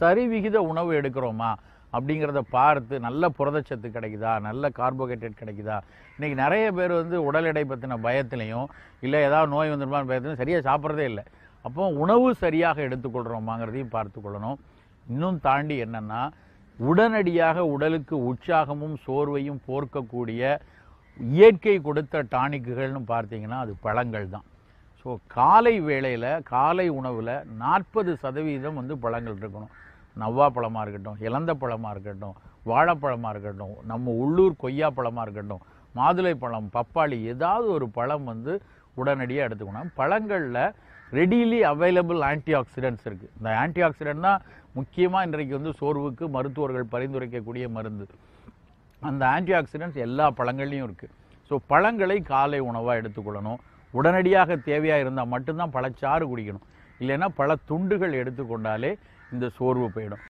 சரி சரிவிகித உணவு எடுக்கிறோமா அப்படிங்கிறத பார்த்து நல்ல புரதச்சத்து கிடைக்குதா நல்ல கார்போஹைட்ரேட் கிடைக்குதா இன்றைக்கி நிறைய பேர் வந்து உடல் எடை பற்றின பயத்துலையும் இல்லை ஏதாவது நோய் வந்துருமான்னு பயத்துலையும் சரியாக சாப்பிட்றதே இல்லை அப்போ உணவு சரியாக எடுத்துக்கொள்கிறோமாங்கிறதையும் பார்த்துக்கொள்ளணும் இன்னும் தாண்டி என்னென்னா உடனடியாக உடலுக்கு உற்சாகமும் சோர்வையும் போர்க்கக்கூடிய இயற்கை கொடுத்த டானிக்குகள்னு பார்த்தீங்கன்னா அது பழங்கள் தான் ஸோ காலை வேளையில் காலை உணவில் நாற்பது சதவீதம் வந்து பழங்கள் இருக்கணும் நவ்வா பழமாக இருக்கட்டும் இழந்த பழமாக இருக்கட்டும் வாழைப்பழமாக இருக்கட்டும் நம்ம உள்ளூர் கொய்யா பழமாக இருக்கட்டும் மாதுளை பழம் பப்பாளி ஏதாவது ஒரு பழம் வந்து உடனடியாக எடுத்துக்கணும் பழங்களில் ரெடிலி அவைலபிள் ஆன்டி ஆக்சிடென்ட்ஸ் இருக்குது இந்த ஆன்டி ஆக்சிடென்ட் தான் முக்கியமாக இன்றைக்கு வந்து சோர்வுக்கு மருத்துவர்கள் பரிந்துரைக்கக்கூடிய மருந்து அந்த ஆன்டி ஆக்சிடென்ட்ஸ் எல்லா பழங்கள்லேயும் இருக்குது ஸோ பழங்களை காலை உணவாக எடுத்துக்கொள்ளணும் உடனடியாக தேவையாக இருந்தால் மட்டும்தான் பழச்சாறு குடிக்கணும் இல்லைன்னா பல துண்டுகள் எடுத்துக்கொண்டாலே இந்த சோர்வு போயிடும்